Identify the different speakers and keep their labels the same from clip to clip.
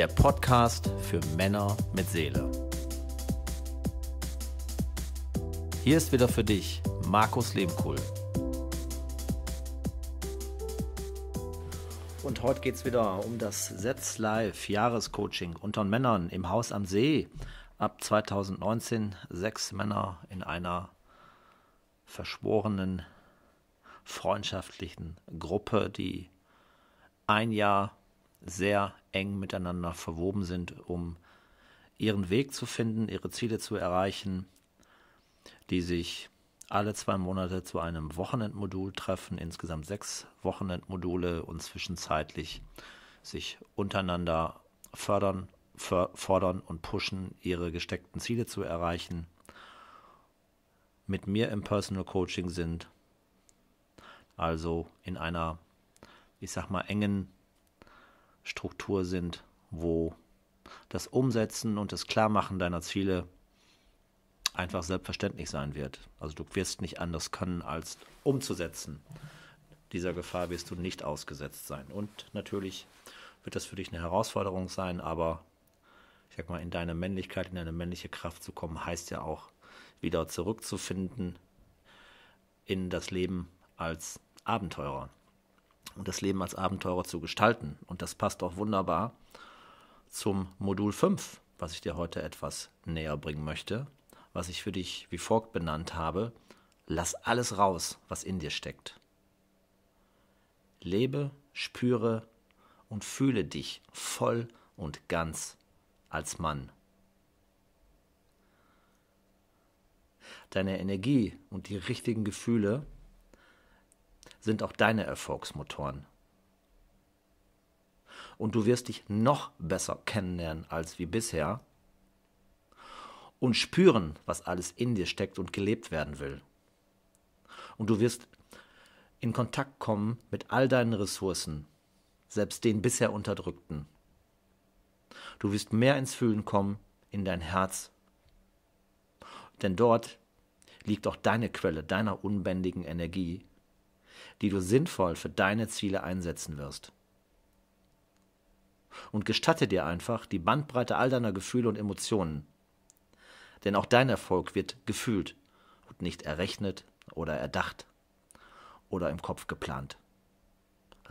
Speaker 1: der Podcast für Männer mit Seele. Hier ist wieder für dich Markus Lehmkuhl. Und heute geht es wieder um das Setz Live Jahrescoaching unter Männern im Haus am See. Ab 2019 sechs Männer in einer verschworenen freundschaftlichen Gruppe, die ein Jahr sehr eng miteinander verwoben sind, um ihren Weg zu finden, ihre Ziele zu erreichen, die sich alle zwei Monate zu einem Wochenendmodul treffen, insgesamt sechs Wochenendmodule und zwischenzeitlich sich untereinander fördern, fordern und pushen, ihre gesteckten Ziele zu erreichen, mit mir im Personal Coaching sind, also in einer, ich sag mal, engen Struktur sind, wo das Umsetzen und das Klarmachen deiner Ziele einfach selbstverständlich sein wird. Also du wirst nicht anders können, als umzusetzen. Dieser Gefahr wirst du nicht ausgesetzt sein. Und natürlich wird das für dich eine Herausforderung sein, aber ich sag mal, in deine Männlichkeit, in deine männliche Kraft zu kommen, heißt ja auch, wieder zurückzufinden in das Leben als Abenteurer und das Leben als Abenteurer zu gestalten. Und das passt auch wunderbar zum Modul 5, was ich dir heute etwas näher bringen möchte, was ich für dich wie folgt benannt habe. Lass alles raus, was in dir steckt. Lebe, spüre und fühle dich voll und ganz als Mann. Deine Energie und die richtigen Gefühle sind auch deine Erfolgsmotoren. Und du wirst dich noch besser kennenlernen als wie bisher und spüren, was alles in dir steckt und gelebt werden will. Und du wirst in Kontakt kommen mit all deinen Ressourcen, selbst den bisher unterdrückten. Du wirst mehr ins Fühlen kommen, in dein Herz. Denn dort liegt auch deine Quelle deiner unbändigen Energie, die du sinnvoll für deine Ziele einsetzen wirst. Und gestatte dir einfach die Bandbreite all deiner Gefühle und Emotionen. Denn auch dein Erfolg wird gefühlt und nicht errechnet oder erdacht oder im Kopf geplant.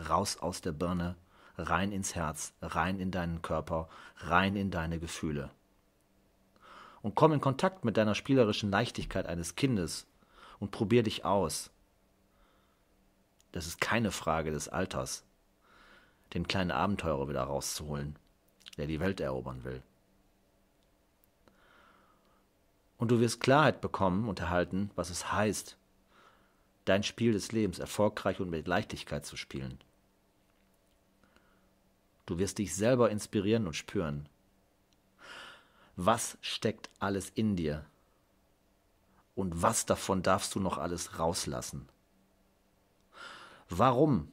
Speaker 1: Raus aus der Birne, rein ins Herz, rein in deinen Körper, rein in deine Gefühle. Und komm in Kontakt mit deiner spielerischen Leichtigkeit eines Kindes und probier dich aus das ist keine Frage des Alters, den kleinen Abenteurer wieder rauszuholen, der die Welt erobern will. Und du wirst Klarheit bekommen und erhalten, was es heißt, dein Spiel des Lebens erfolgreich und mit Leichtigkeit zu spielen. Du wirst dich selber inspirieren und spüren. Was steckt alles in dir? Und was davon darfst du noch alles rauslassen? Warum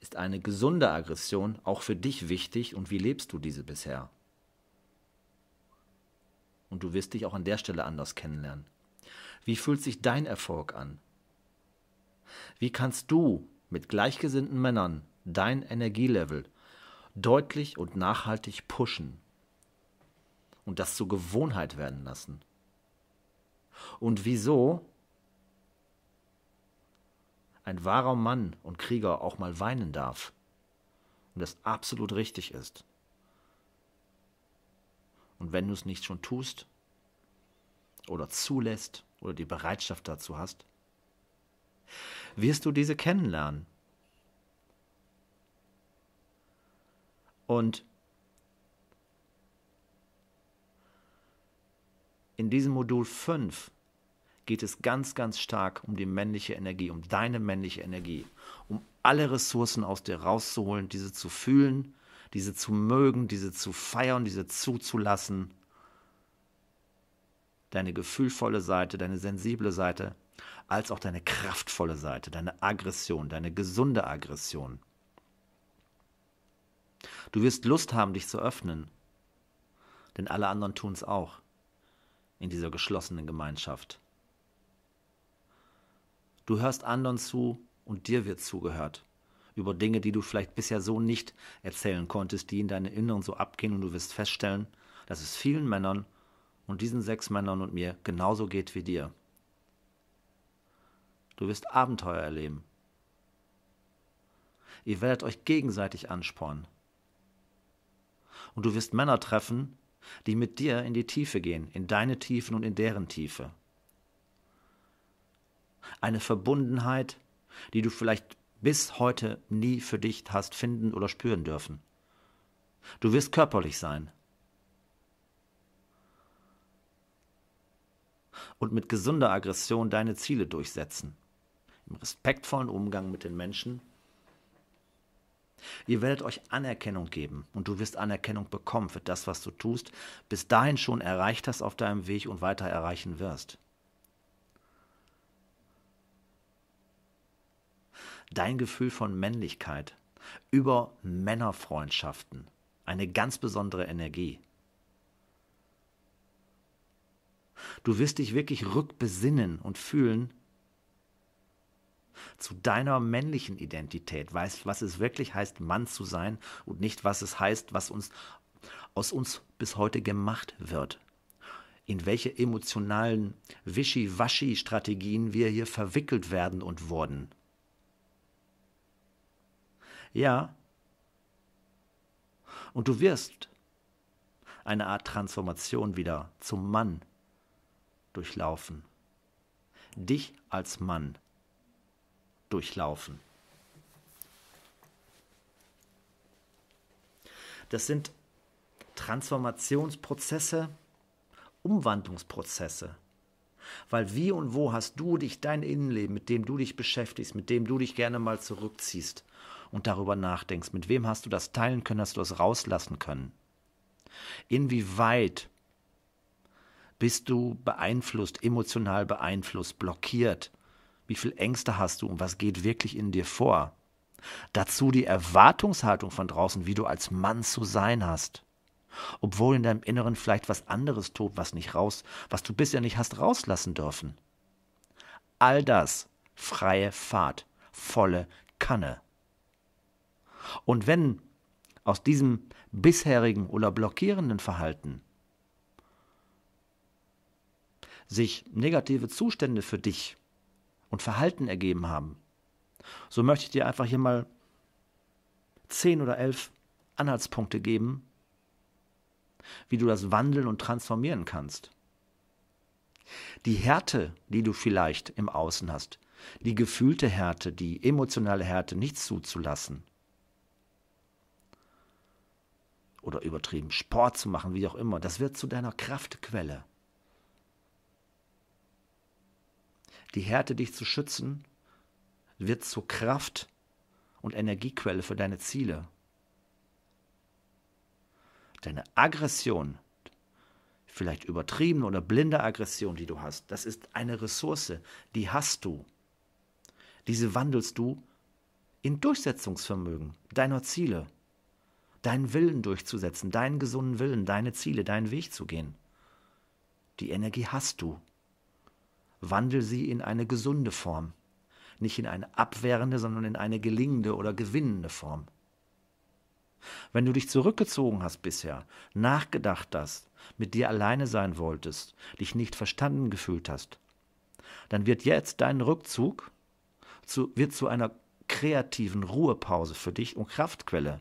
Speaker 1: ist eine gesunde Aggression auch für dich wichtig und wie lebst du diese bisher? Und du wirst dich auch an der Stelle anders kennenlernen. Wie fühlt sich dein Erfolg an? Wie kannst du mit gleichgesinnten Männern dein Energielevel deutlich und nachhaltig pushen und das zur Gewohnheit werden lassen? Und wieso ein wahrer Mann und Krieger auch mal weinen darf und das absolut richtig ist. Und wenn du es nicht schon tust oder zulässt oder die Bereitschaft dazu hast, wirst du diese kennenlernen. Und in diesem Modul 5 geht es ganz, ganz stark um die männliche Energie, um deine männliche Energie, um alle Ressourcen aus dir rauszuholen, diese zu fühlen, diese zu mögen, diese zu feiern, diese zuzulassen. Deine gefühlvolle Seite, deine sensible Seite, als auch deine kraftvolle Seite, deine Aggression, deine gesunde Aggression. Du wirst Lust haben, dich zu öffnen, denn alle anderen tun es auch in dieser geschlossenen Gemeinschaft. Du hörst anderen zu und dir wird zugehört. Über Dinge, die du vielleicht bisher so nicht erzählen konntest, die in deinem Inneren so abgehen und du wirst feststellen, dass es vielen Männern und diesen sechs Männern und mir genauso geht wie dir. Du wirst Abenteuer erleben. Ihr werdet euch gegenseitig anspornen. Und du wirst Männer treffen, die mit dir in die Tiefe gehen, in deine Tiefen und in deren Tiefe eine Verbundenheit, die du vielleicht bis heute nie für dich hast finden oder spüren dürfen. Du wirst körperlich sein. Und mit gesunder Aggression deine Ziele durchsetzen. Im respektvollen Umgang mit den Menschen. Ihr werdet euch Anerkennung geben und du wirst Anerkennung bekommen für das, was du tust, bis dahin schon erreicht hast auf deinem Weg und weiter erreichen wirst. dein Gefühl von Männlichkeit, über Männerfreundschaften, eine ganz besondere Energie. Du wirst dich wirklich rückbesinnen und fühlen zu deiner männlichen Identität, weißt, was es wirklich heißt, Mann zu sein und nicht, was es heißt, was uns aus uns bis heute gemacht wird. In welche emotionalen Wischi-Waschi-Strategien wir hier verwickelt werden und wurden. Ja. Und du wirst eine Art Transformation wieder zum Mann durchlaufen. Dich als Mann durchlaufen. Das sind Transformationsprozesse, Umwandlungsprozesse. Weil wie und wo hast du dich dein Innenleben, mit dem du dich beschäftigst, mit dem du dich gerne mal zurückziehst und darüber nachdenkst. Mit wem hast du das teilen können, hast du es rauslassen können? Inwieweit bist du beeinflusst, emotional beeinflusst, blockiert? Wie viel Ängste hast du und was geht wirklich in dir vor? Dazu die Erwartungshaltung von draußen, wie du als Mann zu sein hast obwohl in deinem Inneren vielleicht was anderes tobt, was nicht raus, was du bisher nicht hast rauslassen dürfen. All das freie Fahrt, volle Kanne. Und wenn aus diesem bisherigen oder blockierenden Verhalten sich negative Zustände für dich und Verhalten ergeben haben, so möchte ich dir einfach hier mal zehn oder elf Anhaltspunkte geben, wie du das wandeln und transformieren kannst. Die Härte, die du vielleicht im Außen hast, die gefühlte Härte, die emotionale Härte nichts zuzulassen, oder übertrieben Sport zu machen, wie auch immer. Das wird zu deiner Kraftquelle. Die Härte, dich zu schützen, wird zur Kraft und Energiequelle für deine Ziele. Deine Aggression, vielleicht übertriebene oder blinde Aggression, die du hast, das ist eine Ressource, die hast du. Diese wandelst du in Durchsetzungsvermögen deiner Ziele deinen Willen durchzusetzen, deinen gesunden Willen, deine Ziele, deinen Weg zu gehen. Die Energie hast du. Wandel sie in eine gesunde Form, nicht in eine abwehrende, sondern in eine gelingende oder gewinnende Form. Wenn du dich zurückgezogen hast bisher, nachgedacht hast, mit dir alleine sein wolltest, dich nicht verstanden gefühlt hast, dann wird jetzt dein Rückzug zu, wird zu einer kreativen Ruhepause für dich und Kraftquelle.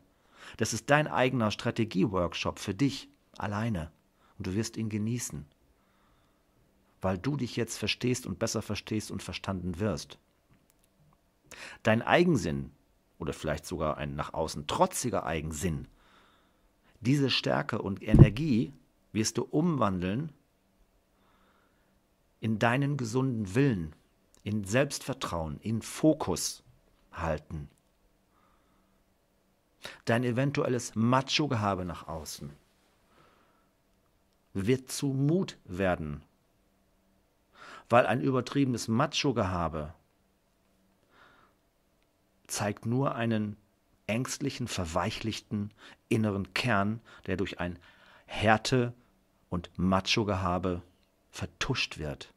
Speaker 1: Das ist dein eigener Strategie-Workshop für dich alleine. Und du wirst ihn genießen, weil du dich jetzt verstehst und besser verstehst und verstanden wirst. Dein Eigensinn oder vielleicht sogar ein nach außen trotziger Eigensinn, diese Stärke und Energie wirst du umwandeln in deinen gesunden Willen, in Selbstvertrauen, in Fokus halten dein eventuelles Macho-Gehabe nach außen wird zu Mut werden. Weil ein übertriebenes Macho-Gehabe zeigt nur einen ängstlichen, verweichlichten inneren Kern, der durch ein Härte und Macho-Gehabe vertuscht wird.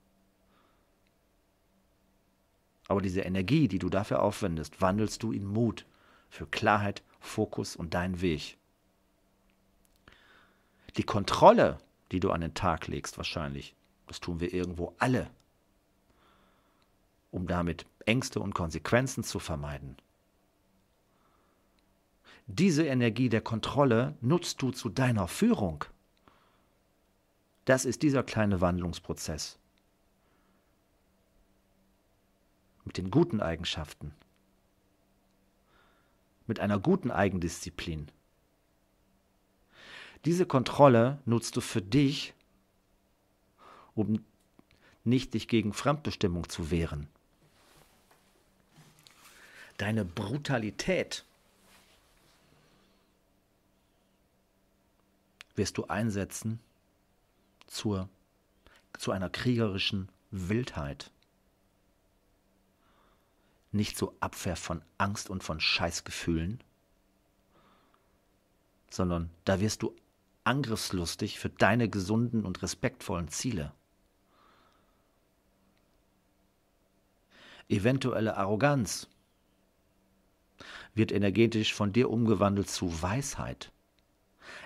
Speaker 1: Aber diese Energie, die du dafür aufwendest, wandelst du in Mut für Klarheit, Fokus und deinen Weg. Die Kontrolle, die du an den Tag legst, wahrscheinlich, das tun wir irgendwo alle, um damit Ängste und Konsequenzen zu vermeiden. Diese Energie der Kontrolle nutzt du zu deiner Führung. Das ist dieser kleine Wandlungsprozess. Mit den guten Eigenschaften mit einer guten Eigendisziplin. Diese Kontrolle nutzt du für dich, um nicht dich gegen Fremdbestimmung zu wehren. Deine Brutalität wirst du einsetzen zur, zu einer kriegerischen Wildheit nicht so Abwehr von Angst und von Scheißgefühlen, sondern da wirst du angriffslustig für deine gesunden und respektvollen Ziele. Eventuelle Arroganz wird energetisch von dir umgewandelt zu Weisheit.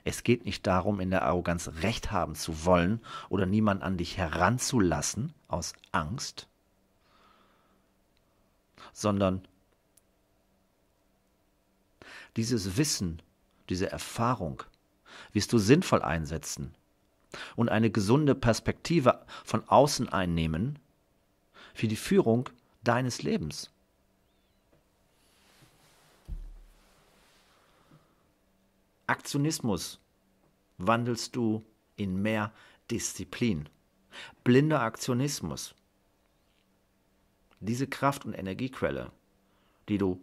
Speaker 1: Es geht nicht darum, in der Arroganz Recht haben zu wollen oder niemanden an dich heranzulassen aus Angst, sondern dieses Wissen, diese Erfahrung wirst du sinnvoll einsetzen und eine gesunde Perspektive von außen einnehmen für die Führung deines Lebens. Aktionismus wandelst du in mehr Disziplin. Blinder Aktionismus diese Kraft- und Energiequelle, die du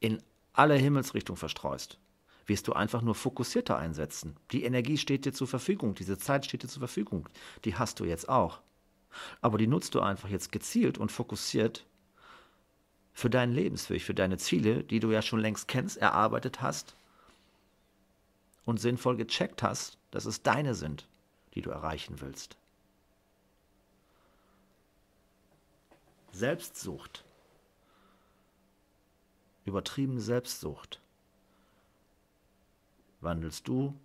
Speaker 1: in alle Himmelsrichtungen verstreust, wirst du einfach nur fokussierter einsetzen. Die Energie steht dir zur Verfügung, diese Zeit steht dir zur Verfügung, die hast du jetzt auch. Aber die nutzt du einfach jetzt gezielt und fokussiert für deinen Lebensweg, für deine Ziele, die du ja schon längst kennst, erarbeitet hast und sinnvoll gecheckt hast, dass es deine sind, die du erreichen willst. Selbstsucht. Übertriebene Selbstsucht. Wandelst du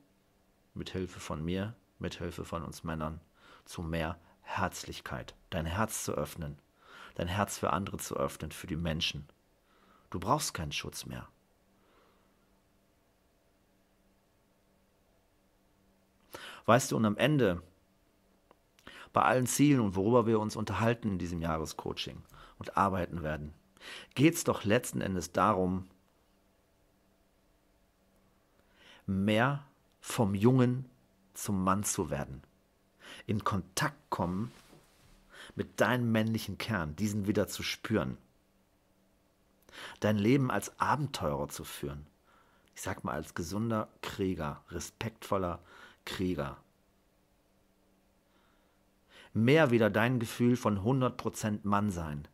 Speaker 1: mit Hilfe von mir, mit Hilfe von uns Männern zu mehr Herzlichkeit, dein Herz zu öffnen, dein Herz für andere zu öffnen, für die Menschen. Du brauchst keinen Schutz mehr. Weißt du, und am Ende bei allen Zielen und worüber wir uns unterhalten in diesem Jahrescoaching und arbeiten werden, geht es doch letzten Endes darum, mehr vom Jungen zum Mann zu werden. In Kontakt kommen mit deinem männlichen Kern, diesen wieder zu spüren. Dein Leben als Abenteurer zu führen. Ich sag mal, als gesunder Krieger, respektvoller Krieger mehr wieder dein Gefühl von 100% Mann sein.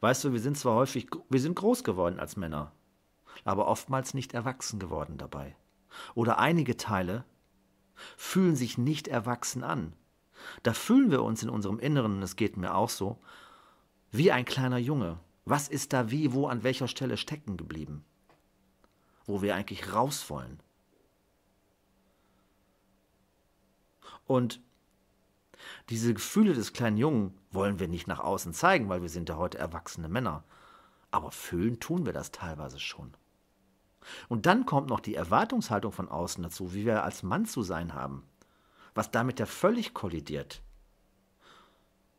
Speaker 1: Weißt du, wir sind zwar häufig, wir sind groß geworden als Männer, aber oftmals nicht erwachsen geworden dabei. Oder einige Teile fühlen sich nicht erwachsen an. Da fühlen wir uns in unserem Inneren, und es geht mir auch so, wie ein kleiner Junge. Was ist da wie, wo, an welcher Stelle stecken geblieben? Wo wir eigentlich raus wollen. Und diese Gefühle des kleinen Jungen wollen wir nicht nach außen zeigen, weil wir sind ja heute erwachsene Männer. Aber fühlen tun wir das teilweise schon. Und dann kommt noch die Erwartungshaltung von außen dazu, wie wir als Mann zu sein haben, was damit ja völlig kollidiert.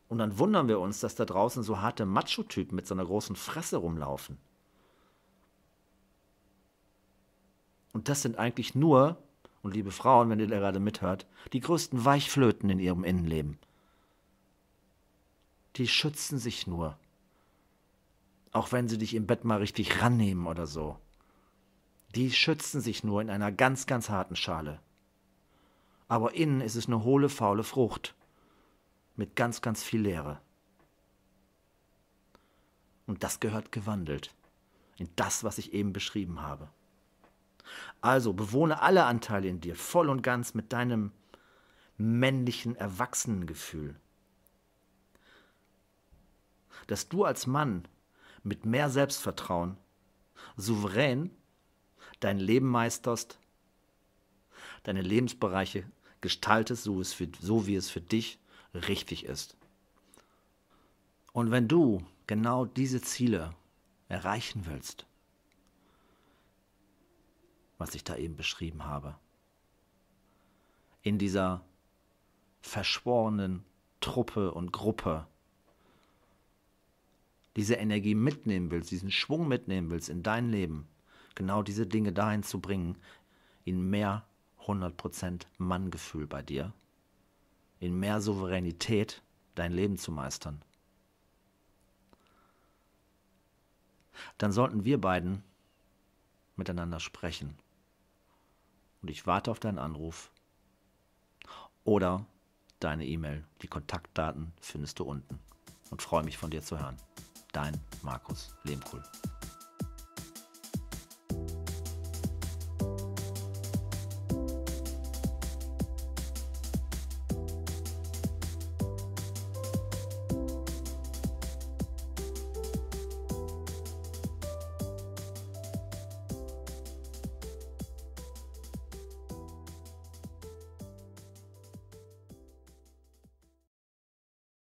Speaker 1: Und dann wundern wir uns, dass da draußen so harte Macho-Typen mit so einer großen Fresse rumlaufen. Und das sind eigentlich nur und liebe Frauen, wenn ihr da gerade mithört, die größten Weichflöten in ihrem Innenleben. Die schützen sich nur. Auch wenn sie dich im Bett mal richtig rannehmen oder so. Die schützen sich nur in einer ganz, ganz harten Schale. Aber innen ist es eine hohle, faule Frucht. Mit ganz, ganz viel Leere. Und das gehört gewandelt. In das, was ich eben beschrieben habe. Also bewohne alle Anteile in dir voll und ganz mit deinem männlichen Erwachsenengefühl. Dass du als Mann mit mehr Selbstvertrauen souverän dein Leben meisterst, deine Lebensbereiche gestaltest, so, es für, so wie es für dich richtig ist. Und wenn du genau diese Ziele erreichen willst, was ich da eben beschrieben habe. In dieser verschworenen Truppe und Gruppe diese Energie mitnehmen willst, diesen Schwung mitnehmen willst in dein Leben, genau diese Dinge dahin zu bringen, in mehr 100% Manngefühl bei dir, in mehr Souveränität dein Leben zu meistern. Dann sollten wir beiden miteinander sprechen und ich warte auf deinen Anruf oder deine E-Mail. Die Kontaktdaten findest du unten und freue mich von dir zu hören. Dein Markus Cool.